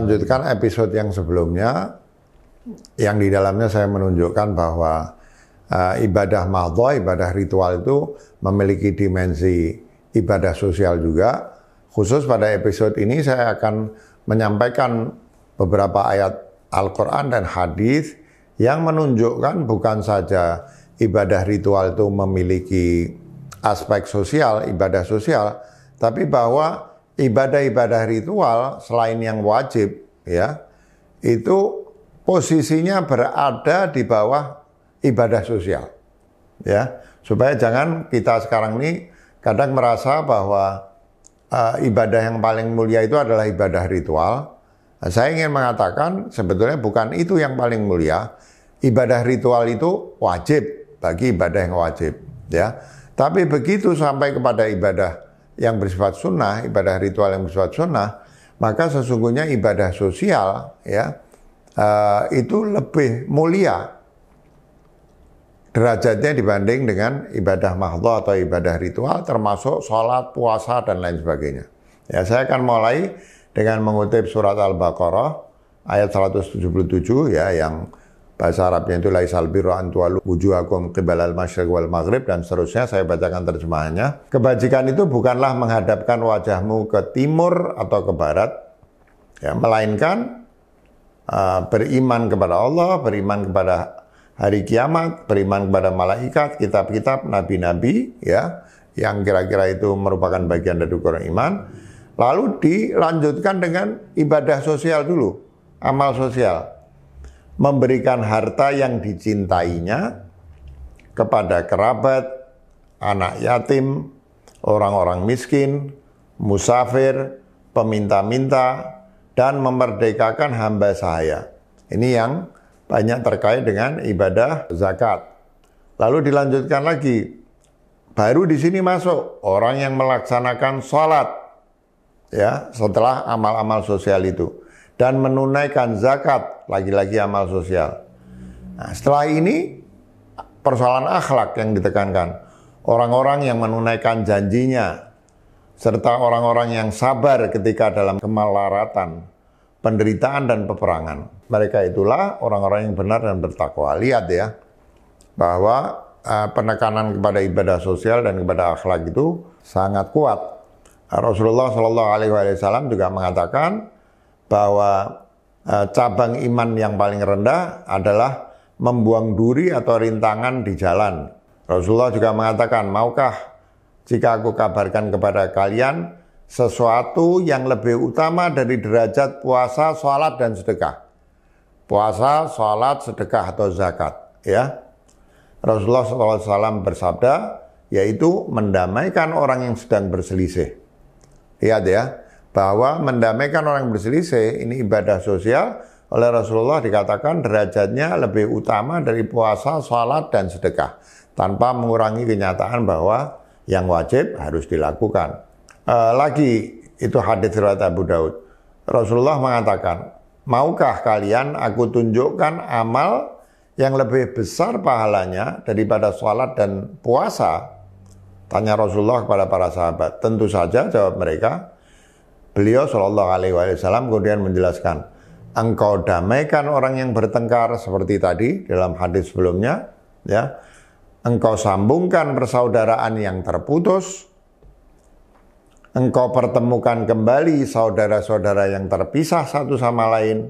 melanjutkan episode yang sebelumnya yang di dalamnya saya menunjukkan bahwa uh, ibadah mahdoh, ibadah ritual itu memiliki dimensi ibadah sosial juga. Khusus pada episode ini saya akan menyampaikan beberapa ayat Al-Quran dan hadis yang menunjukkan bukan saja ibadah ritual itu memiliki aspek sosial, ibadah sosial, tapi bahwa ibadah-ibadah ritual selain yang wajib ya itu posisinya berada di bawah ibadah sosial ya supaya jangan kita sekarang ini kadang merasa bahwa uh, ibadah yang paling mulia itu adalah ibadah ritual nah, saya ingin mengatakan sebetulnya bukan itu yang paling mulia ibadah ritual itu wajib bagi ibadah yang wajib ya tapi begitu sampai kepada ibadah yang bersifat sunnah, ibadah ritual yang bersifat sunnah, maka sesungguhnya ibadah sosial ya uh, itu lebih mulia derajatnya dibanding dengan ibadah mahdoh atau ibadah ritual termasuk sholat, puasa, dan lain sebagainya. Ya, saya akan mulai dengan mengutip surat Al-Baqarah ayat 177 ya yang bahasa Arabnya itu laisal birru an tuwalu wujuhakum qibal al masyriq wal maghrib dan seterusnya saya bacakan terjemahannya. Kebajikan itu bukanlah menghadapkan wajahmu ke timur atau ke barat ya, melainkan uh, beriman kepada Allah, beriman kepada hari kiamat, beriman kepada malaikat, kitab-kitab, nabi-nabi ya yang kira-kira itu merupakan bagian dari ukuran iman. Lalu dilanjutkan dengan ibadah sosial dulu, amal sosial memberikan harta yang dicintainya kepada kerabat, anak yatim, orang-orang miskin, musafir, peminta-minta, dan memerdekakan hamba sahaya. Ini yang banyak terkait dengan ibadah zakat. Lalu dilanjutkan lagi, baru di sini masuk orang yang melaksanakan sholat, ya setelah amal-amal sosial itu, dan menunaikan zakat lagi-lagi amal sosial. Nah, setelah ini persoalan akhlak yang ditekankan. Orang-orang yang menunaikan janjinya serta orang-orang yang sabar ketika dalam kemalaratan, penderitaan dan peperangan. Mereka itulah orang-orang yang benar dan bertakwa. Lihat ya bahwa uh, penekanan kepada ibadah sosial dan kepada akhlak itu sangat kuat. Rasulullah Shallallahu Alaihi Wasallam juga mengatakan bahwa Eh, cabang iman yang paling rendah adalah membuang duri atau rintangan di jalan. Rasulullah juga mengatakan, maukah jika aku kabarkan kepada kalian sesuatu yang lebih utama dari derajat puasa, sholat, dan sedekah. Puasa, sholat, sedekah, atau zakat. Ya, Rasulullah SAW bersabda, yaitu mendamaikan orang yang sedang berselisih. Lihat ya, bahwa mendamaikan orang berselisih ini ibadah sosial oleh Rasulullah dikatakan derajatnya lebih utama dari puasa, salat dan sedekah tanpa mengurangi kenyataan bahwa yang wajib harus dilakukan. E, lagi itu hadis riwayat Abu Daud. Rasulullah mengatakan, "Maukah kalian aku tunjukkan amal yang lebih besar pahalanya daripada salat dan puasa?" Tanya Rasulullah kepada para sahabat. Tentu saja jawab mereka, Beliau Shallallahu Alaihi Wasallam kemudian menjelaskan, engkau damaikan orang yang bertengkar seperti tadi dalam hadis sebelumnya, ya. Engkau sambungkan persaudaraan yang terputus, engkau pertemukan kembali saudara-saudara yang terpisah satu sama lain,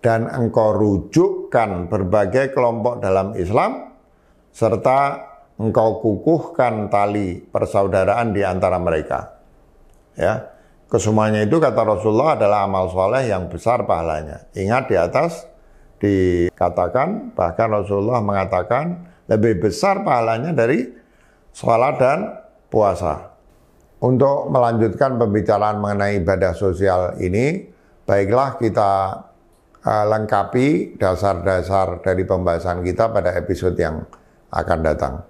dan engkau rujukkan berbagai kelompok dalam Islam, serta engkau kukuhkan tali persaudaraan di antara mereka. Ya, Kesemuanya itu kata Rasulullah adalah amal soleh yang besar pahalanya. Ingat di atas dikatakan, bahkan Rasulullah mengatakan lebih besar pahalanya dari sholat dan puasa. Untuk melanjutkan pembicaraan mengenai ibadah sosial ini, baiklah kita uh, lengkapi dasar-dasar dari pembahasan kita pada episode yang akan datang.